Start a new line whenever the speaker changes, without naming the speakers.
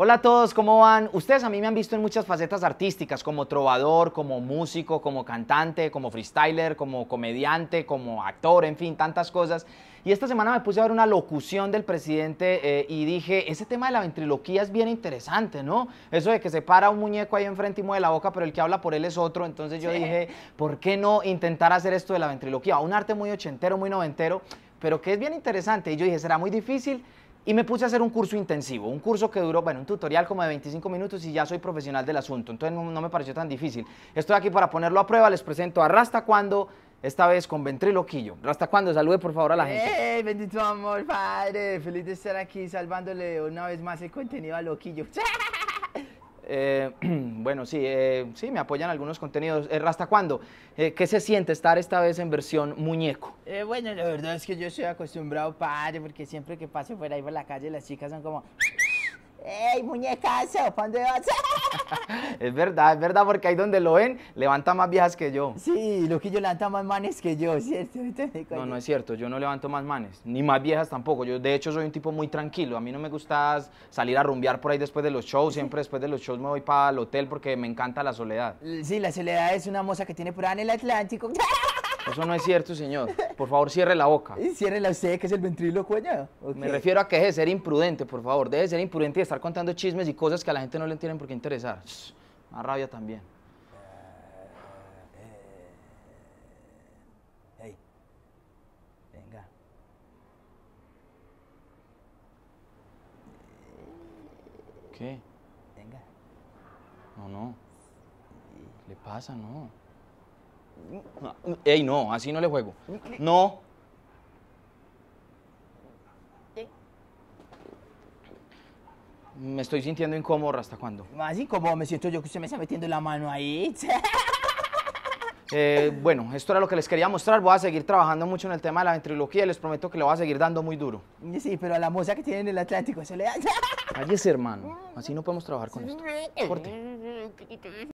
Hola a todos, ¿cómo van? Ustedes a mí me han visto en muchas facetas artísticas, como trovador, como músico, como cantante, como freestyler, como comediante, como actor, en fin, tantas cosas. Y esta semana me puse a ver una locución del presidente eh, y dije, ese tema de la ventriloquía es bien interesante, ¿no? Eso de que se para un muñeco ahí enfrente y mueve la boca, pero el que habla por él es otro. Entonces yo dije, ¿por qué no intentar hacer esto de la ventriloquía? Un arte muy ochentero, muy noventero, pero que es bien interesante. Y yo dije, ¿será muy difícil? Y me puse a hacer un curso intensivo, un curso que duró, bueno, un tutorial como de 25 minutos y ya soy profesional del asunto, entonces no, me pareció tan difícil. Estoy aquí para ponerlo a prueba, les presento a Rasta Cuando, esta vez con ventriloquillo. Rasta Cuando, Salude por favor a la gente. ¡Ey! Bendito amor, padre. Feliz de estar aquí salvándole una vez más el contenido a Loquillo. Eh, bueno, sí, eh, sí, me apoyan algunos contenidos. Eh, ¿Hasta ¿Rasta cuándo? Eh, ¿Qué se siente estar esta vez en versión muñeco? bueno, la verdad es que yo estoy acostumbrado, padre, porque siempre que paso por ahí por la calle las chicas son como... ¡Ey, muñecazo! dónde vas? es verdad, es verdad, porque ahí donde lo ven, levanta más viejas que yo. Sí, lo que yo levanta más manes que yo, ¿cierto? No, no es cierto, yo no levanto más manes, ni más viejas tampoco. Yo, de hecho, soy un tipo muy tranquilo. A mí no me gusta salir a rumbear por ahí después de los shows. Siempre después de los shows me voy para el hotel porque me encanta la soledad. Sí, la soledad es una moza que tiene por ahí en el Atlántico. Eso no es cierto, señor. Por favor, cierre la boca. la usted, que es el ventrilo, Me refiero a que deje ser imprudente, por favor. Debe de ser imprudente y estar contando chismes y cosas que a la gente no le tienen por qué interesar. Más rabia también. Eh, eh, venga. ¿Qué? Venga. No, no. le pasa? No. Ey, no, así no le juego. No. Me estoy sintiendo incómodo, ¿hasta cuándo? Más incómodo me siento yo que usted me está metiendo la mano ahí. Eh, bueno, esto era lo que les quería mostrar. Voy a seguir trabajando mucho en el tema de la ventriloquía y les prometo que le voy a seguir dando muy duro. Sí, pero a la moza que tiene en el Atlántico se le da. Cállese, hermano. Así no podemos trabajar con esto. Corte.